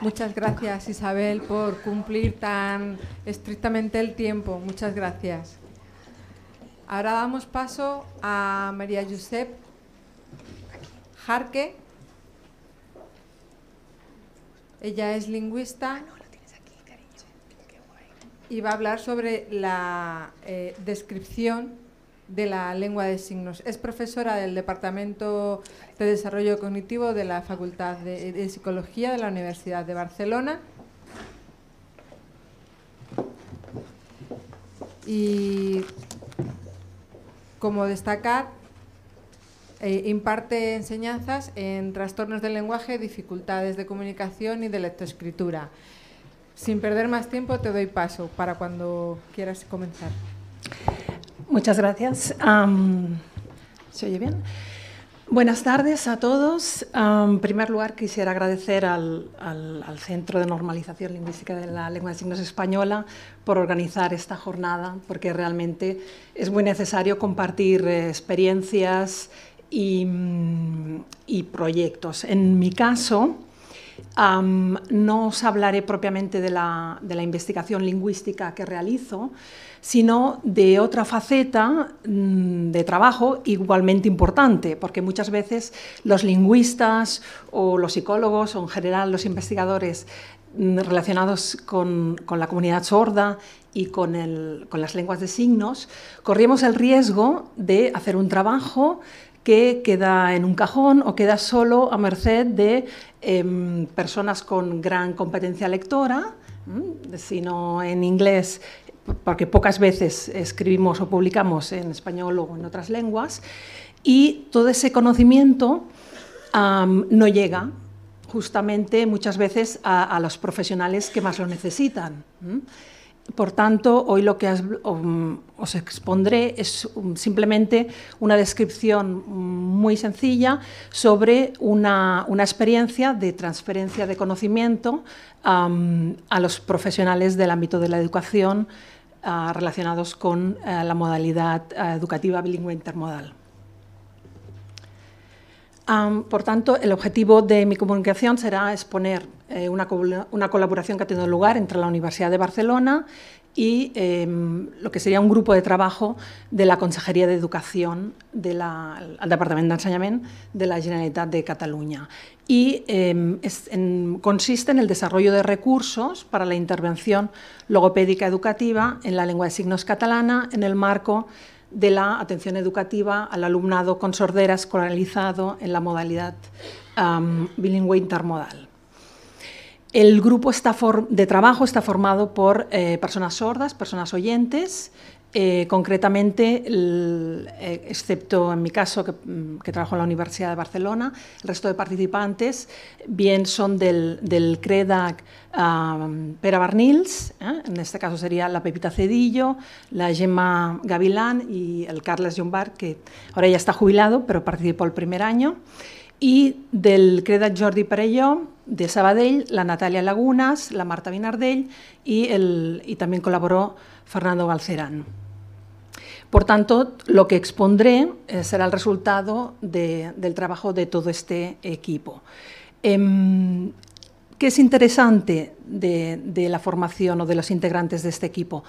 Muchas gracias Isabel por cumplir tan estrictamente el tiempo. Muchas gracias. Ahora damos paso a María Josep Jarque. Ella es lingüista ah, y va a hablar sobre la eh, descripción de la lengua de signos. Es profesora del Departamento de Desarrollo Cognitivo de la Facultad de, Psicología de la Universidad de Barcelona. Y como destacar, eh, imparte enseñanzas en trastornos del lenguaje, dificultades de comunicación y de lectoescritura. Sin perder más tiempo, te doy paso para cuando quieras comenzar. Muchas gracias. ¿Se oye bien? Buenas tardes a todos. en primer lugar, quisiera agradecer al, al, Centro de Normalización Lingüística de la Lengua de Signos Española por organizar esta jornada, porque realmente es muy necesario compartir eh, experiencias mm, y proyectos. En mi caso, no os hablaré propiamente de la, investigación lingüística que realizo, sino de otra faceta mm, de trabajo igualmente importante, porque muchas veces los lingüistas o los psicólogos o en general los investigadores mm, relacionados con, la comunidad sorda y con, con las lenguas de signos, corrimos el riesgo de hacer un trabajo que queda en un cajón o queda solo a merced de em, personas con gran competencia lectora, sino en inglés porque pocas veces escribimos o publicamos en español o en otras lenguas, y todo ese conocimiento no llega justamente muchas veces a, los profesionales que más lo necesitan. Por tanto, hoy lo que um, os expondré es um, simplemente una descripción um, muy sencilla sobre una, experiencia de transferencia de conocimiento a los profesionales del ámbito de la educación ah, relacionados con eh, la modalidad eh, educativa bilingüe intermodal por tanto, el objetivo de mi comunicación será exponer eh, una, colaboración que ha tenido lugar entre la Universidad de Barcelona y em, lo que sería un grupo de trabajo de la Consejería de Educación del Departamento de Enseñamiento de la Generalitat de Cataluña. Y em, consiste en el desarrollo de recursos para la intervención logopédica educativa en la lengua de signos catalana en el marco de la atención educativa al alumnado con sordera escolarizado en la modalidad bilingüe intermodal. El grupo de trabajo está formado por eh, personas sordas, personas oyentes, eh, concretamente, eh, excepto en mi caso, mm, que, trabajo en la Universidad de Barcelona, el resto de participantes bien son del, del CREDAC Pera Barnils, ¿eh? en este caso sería la Pepita Cedillo, la Gemma Gavilán y el Carles Llombart, que ahora ya está jubilado, pero participó el primer año, y del CREDAC Jordi Parelló, de Sabadell, la Natalia Lagunas, la Marta Vinardell y, también colaboró Fernando Balcerán. Por tanto, lo que expondré eh, será el resultado del trabajo de todo este equipo. Em, ¿Qué es interesante de, la formación o de los integrantes de este equipo?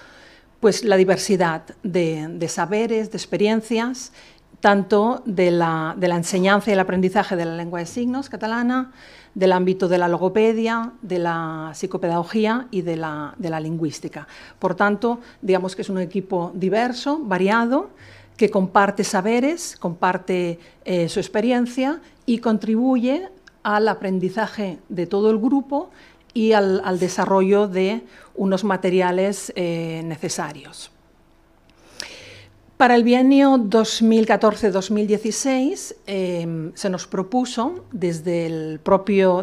Pues la diversidad de, saberes, de experiencias, tanto de la enseñanza y el aprendizaje de la lengua de signos catalana, del ámbito de la logopedia, de la psicopedagogía y de la, lingüística. Por tanto, digamos que es un equipo diverso, variado, que comparte saberes, comparte eh, su experiencia y contribuye al aprendizaje de todo el grupo y al, desarrollo de unos materiales eh, necesarios. Para el bienio 2014-2016 em, se nos propuso desde,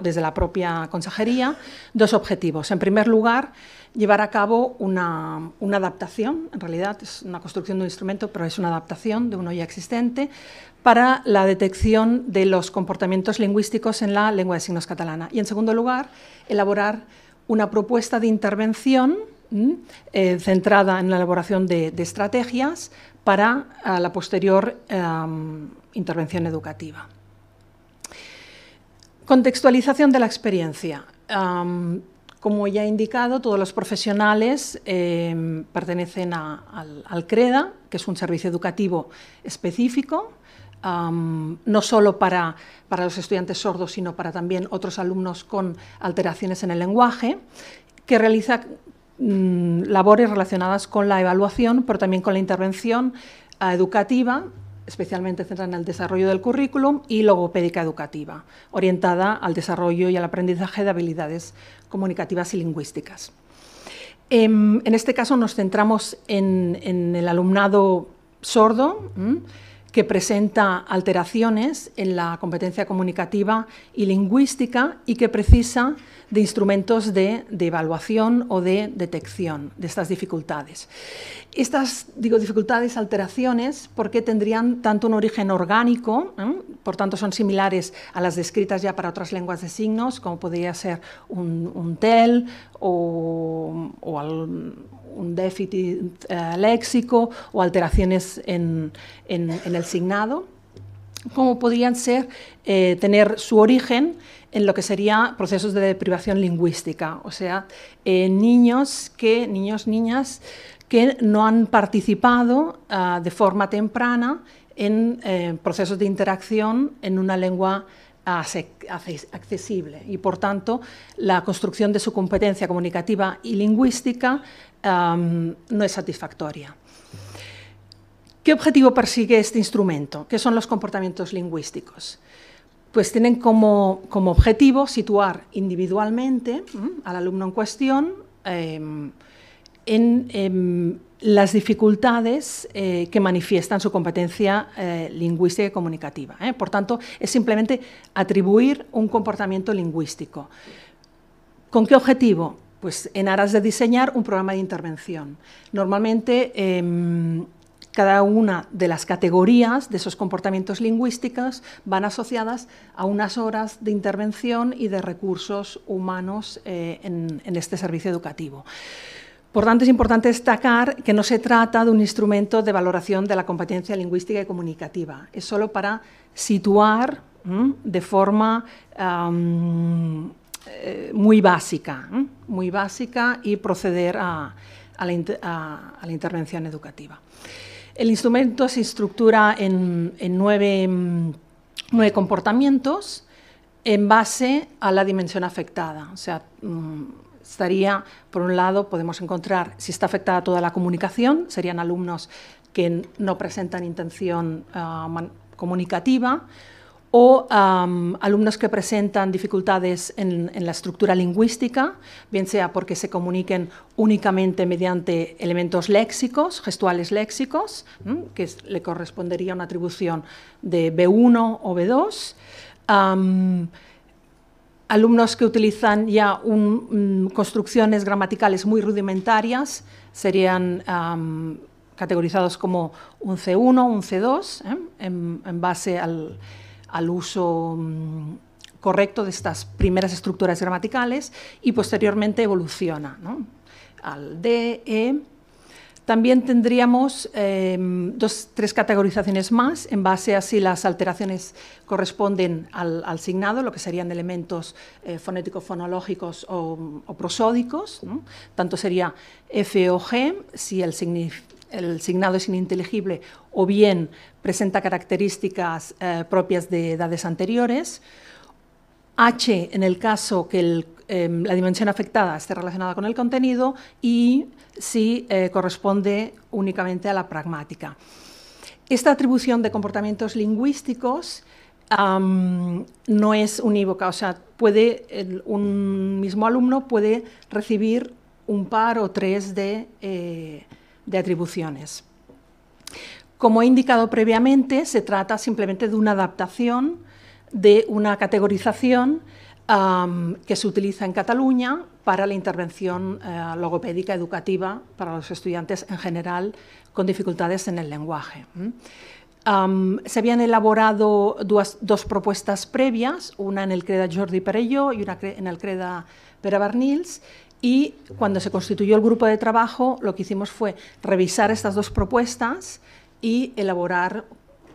desde la propia consejería dos objetivos. En primer lugar, llevar a cabo una, adaptación, en realidad es una construcción de un instrumento, pero es una adaptación de uno ya existente, para la detección de los comportamientos lingüísticos en la lengua de signos catalana. Y en segundo lugar, elaborar una propuesta de intervención mm, eh, centrada en la elaboración de, estrategias para la posterior em, intervención educativa. Contextualización de la experiencia. Em, como ya he indicado, todos los profesionales em, pertenecen al, CREDA, que es un servicio educativo específico, no solo para, para, los estudiantes sordos, sino para también otros alumnos con alteraciones en el lenguaje, que realiza Mm, labores relacionadas con la evaluación, pero también con la intervención ah, educativa, especialmente centrada en el desarrollo del currículum y logopédica educativa, orientada al desarrollo y al aprendizaje de habilidades comunicativas y lingüísticas. Em, en este caso nos centramos en, en el alumnado sordo, que presenta alteraciones en la competencia comunicativa y lingüística y que precisa de instrumentos de, evaluación o de detección de estas dificultades. Estas digo, dificultades, alteraciones, ¿por qué tendrían tanto un origen orgánico, por tanto son similares a las descritas ya para otras lenguas de signos, como podría ser un, TEL o, o al, un déficit eh, léxico o alteraciones en, el signado, como podrían ser eh, tener su origen en lo que sería procesos de privación lingüística, o sea, eh, niños que, niños, niñas que no han participado ah, de forma temprana en procesos de interacción en una lengua accesible y por tanto la construcción de su competencia comunicativa y lingüística no es satisfactoria. ¿Qué objetivo persigue este instrumento? ¿Qué son los comportamientos lingüísticos? Pues tienen como, objetivo situar individualmente al alumno en cuestión em, en, em, las dificultades eh, que manifiestan su competencia eh, lingüística y comunicativa. Eh. Por tanto, es simplemente atribuir un comportamiento lingüístico. ¿Con qué objetivo? Pues en aras de diseñar un programa de intervención. Normalmente, em, cada una de las categorías de esos comportamientos lingüísticos van asociadas a unas horas de intervención y de recursos humanos en este servicio educativo. Por tanto, es importante destacar que no se trata de un instrumento de valoración de la competencia lingüística y comunicativa. Es solo para situar de forma eh, muy básica, muy básica y proceder a, la intervención educativa. El instrumento se estructura en, nueve, em, nueve comportamientos en base a la dimensión afectada. O sea, mm, estaría, por un lado, podemos encontrar si está afectada toda la comunicación, serían alumnos que no presentan intención ah, comunicativa, o alumnos que presentan dificultades en, la estructura lingüística, bien sea porque se comuniquen únicamente mediante elementos léxicos, gestuales léxicos, que le correspondería una atribución de B1 o B2, alumnos que utilizan ya mm, construcciones gramaticales muy rudimentarias serían categorizados como un C1, un C2, ¿eh? en, base al, uso mm, correcto de estas primeras estructuras gramaticales y posteriormente evoluciona al D, E también tendríamos eh, tres categorizaciones más en base a si las alteraciones corresponden al, signado, lo que serían elementos fonético, eh, fonéticos, fonológicos o, prosódicos. Tanto sería F o G, si el, signado es ininteligible o bien presenta características eh, propias de edades anteriores H en el caso que em, la dimensión afectada esté relacionada con el contenido y si eh, corresponde únicamente a la pragmática. Esta atribución de comportamientos lingüísticos no es unívoca, o sea, puede, un mismo alumno puede recibir un par o tres eh, de atribuciones. Como he indicado previamente, se trata simplemente de una adaptación de una categorización que se utiliza en Cataluña para la intervención eh, logopédica educativa para los estudiantes en general con dificultades en el lenguaje. se habían elaborado dos, propuestas previas, una en el CREDA Jordi Perello y una en el CREDA Pere Barnils, y cuando se constituyó el grupo de trabajo, lo que hicimos fue revisar estas dos propuestas y elaborar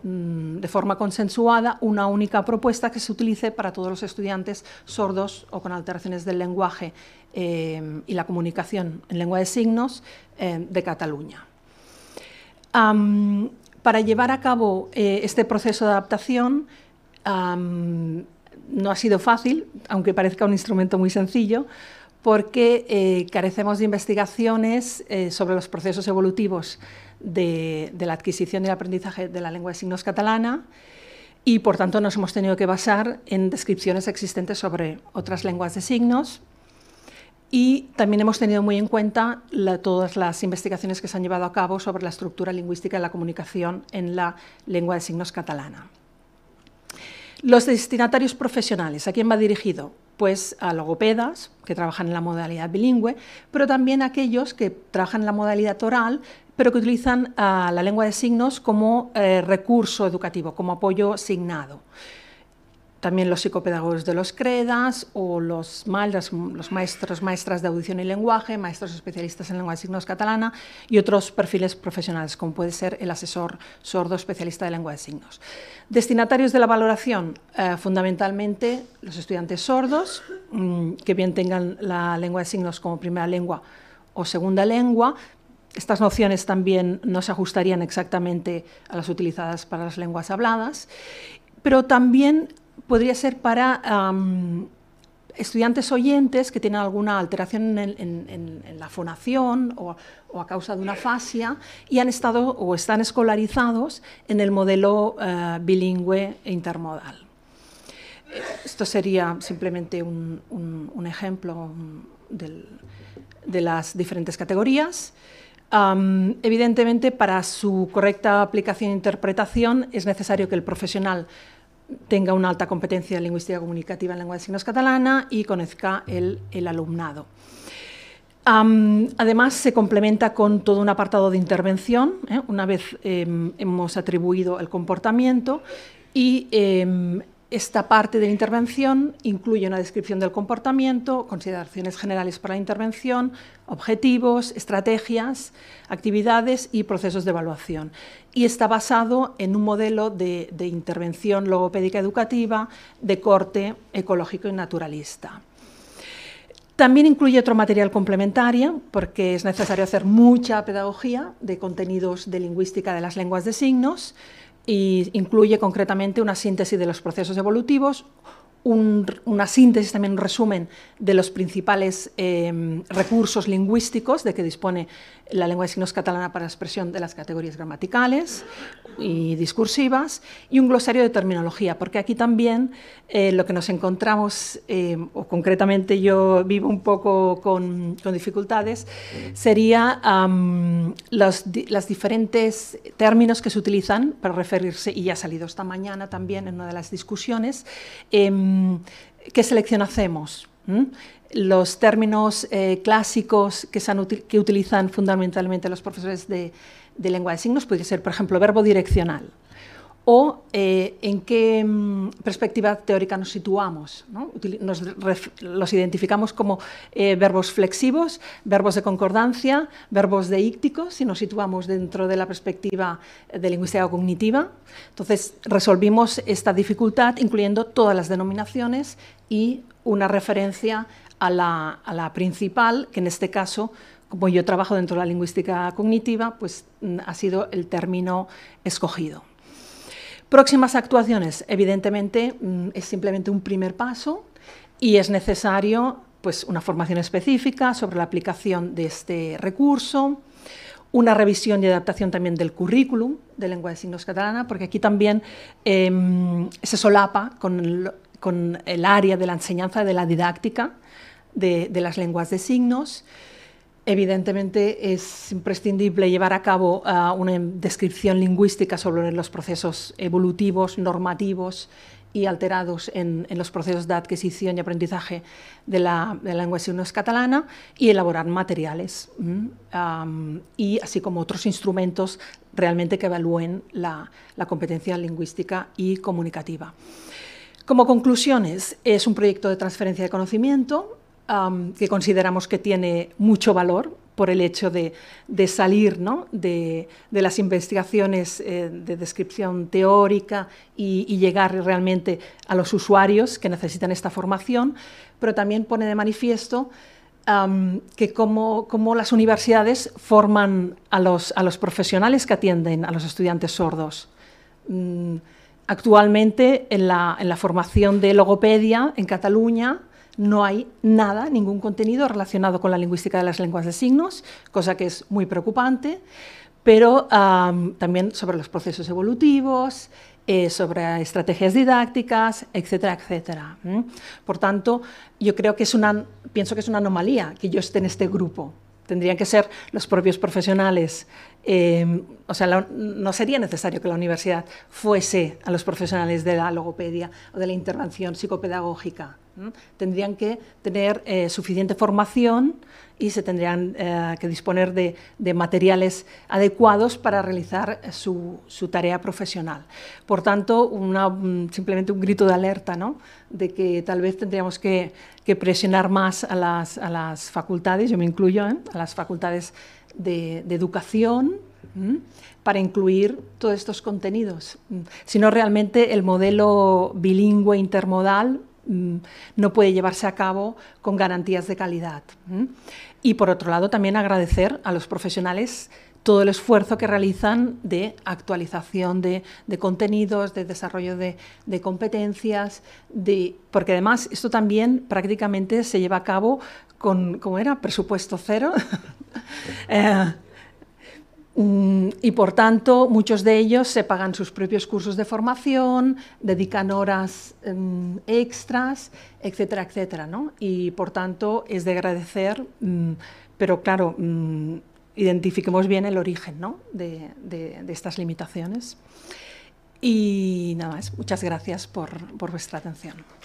Mm, de forma consensuada una única propuesta que se utilice para todos los estudiantes sordos o con alteraciones del lenguaje eh, y la comunicación en lengua de signos eh, de Cataluña. para llevar a cabo eh, este proceso de adaptación no ha sido fácil, aunque parezca un instrumento muy sencillo, porque carecemos de investigaciones sobre los procesos evolutivos de, la adquisición y el aprendizaje de la lengua de signos catalana y por tanto nos hemos tenido que basar en descripciones existentes sobre otras lenguas de signos y también hemos tenido muy en cuenta todas las investigaciones que se han llevado a cabo sobre la estructura lingüística de la comunicación en la lengua de signos catalana. Los destinatarios profesionales, ¿a quién va dirigido? pues a logopedas que trabajan en la modalidad bilingüe, pero también aquellos que trabajan en la modalidad oral, pero que utilizan ah, la lengua de signos como eh, recurso educativo, como apoyo signado también los psicopedagogos de los CREDAS o los, maestros, maestras de audición y lenguaje, maestros especialistas en lengua de signos catalana y otros perfiles profesionales, como puede ser el asesor sordo especialista de lengua de signos. Destinatarios de la valoración, eh, fundamentalmente los estudiantes sordos, mm, que bien tengan la lengua de signos como primera lengua o segunda lengua, estas nociones también no se ajustarían exactamente a las utilizadas para las lenguas habladas, pero también podría ser para estudiantes oyentes que tienen alguna alteración en, la fonación o, a causa de una fascia y han estado o están escolarizados en el modelo eh, bilingüe e intermodal. Esto sería simplemente un, ejemplo um, de las diferentes categorías. evidentemente, para su correcta aplicación e interpretación es necesario que el profesional tenga una alta competencia en lingüística comunicativa en lengua de signos catalana y conozca el, alumnado. además, se complementa con todo un apartado de intervención. ¿eh? Una vez em, hemos atribuido el comportamiento y em, esta parte de la intervención incluye una descripción del comportamiento, consideraciones generales para la intervención, objetivos, estrategias, actividades y procesos de evaluación. Y está basado en un modelo de, de intervención logopédica educativa de corte ecológico y naturalista. También incluye otro material complementario, porque es necesario hacer mucha pedagogía de contenidos de lingüística de las lenguas de signos, y incluye concretamente una síntesis de los procesos evolutivos, una síntesis, también un resumen de los principales em, recursos lingüísticos de que dispone la lengua de signos catalana para la expresión de las categorías gramaticales y discursivas, y un glosario de terminología, porque aquí también eh, lo que nos encontramos, em, o concretamente yo vivo un poco con, con dificultades, sería los las diferentes términos que se utilizan para referirse, y ya ha salido esta mañana también en una de las discusiones, em, Em, qué selección hacemos. ¿Mm? Los términos eh, clásicos que, utilizan fundamentalmente los profesores de, lengua de signos puede ser, por ejemplo, verbo direccional o eh, en qué mm, perspectiva teórica nos situamos. ¿no? Nos los identificamos como eh, verbos flexivos, verbos de concordancia, verbos de deícticos, si nos situamos dentro de la perspectiva de lingüística cognitiva. Entonces, resolvimos esta dificultad incluyendo todas las denominaciones y una referencia a la, a la principal, que en este caso como yo trabajo dentro de la lingüística cognitiva, pues mm, ha sido el término escogido. Próximas actuaciones, evidentemente, mm, es simplemente un primer paso y es necesario pues, una formación específica sobre la aplicación de este recurso, una revisión y adaptación también del currículum de lengua de signos catalana, porque aquí también em, se solapa con el, área de la enseñanza de la didáctica de las lenguas de signos. Evidentemente es imprescindible llevar a cabo ah, una descripción lingüística sobre los procesos evolutivos, normativos y alterados en, los procesos de adquisición y aprendizaje de la, lengua es signos catalana y elaborar materiales y así como otros instrumentos realmente que evalúen la competencia lingüística y comunicativa. Como conclusiones, es un proyecto de transferencia de conocimiento que consideramos que tiene mucho valor por el hecho de, salir de, las investigaciones eh, de descripción teórica y, llegar realmente a los usuarios que necesitan esta formación, pero también pone de manifiesto que cómo, las universidades forman a los, profesionales que atienden a los estudiantes sordos. Mm, actualmente en la, en la formación de logopedia en Cataluña, no hay nada, ningún contenido relacionado con la lingüística de las lenguas de signos, cosa que es muy preocupante, pero también sobre los procesos evolutivos, eh, sobre estrategias didácticas, etcétera, etcétera. Por tanto, yo creo que es una, pienso que es una anomalía que yo esté en este grupo. Tendrían que ser los propios profesionales, em, o sea, no sería necesario que la universidad fuese a los profesionales de la logopedia o de la intervención psicopedagógica Tendrían que tener eh, suficiente formación y se tendrían eh, que disponer de, materiales adecuados para realizar su, tarea profesional. Por tanto, simplemente un grito de alerta de que tal vez tendríamos que, presionar más a las, facultades, yo me incluyo, ¿eh? a las facultades de, de educación, para incluir todos estos contenidos, Si no realmente el modelo bilingüe intermodal Mm, no puede llevarse a cabo con garantías de calidad. Y por otro lado, también agradecer a los profesionales todo el esfuerzo que realizan de actualización de, contenidos, de desarrollo de, competencias, de, porque además esto también prácticamente se lleva a cabo con, ¿cómo era?, presupuesto cero. Eh, Mm, y por tanto, muchos de ellos se pagan sus propios cursos de formación, dedican horas em, extras, etcétera, etcétera. Y por tanto, es de agradecer, mm, pero claro, mm, identifiquemos bien el origen de, estas limitaciones. Y nada más, muchas gracias por vuestra atención.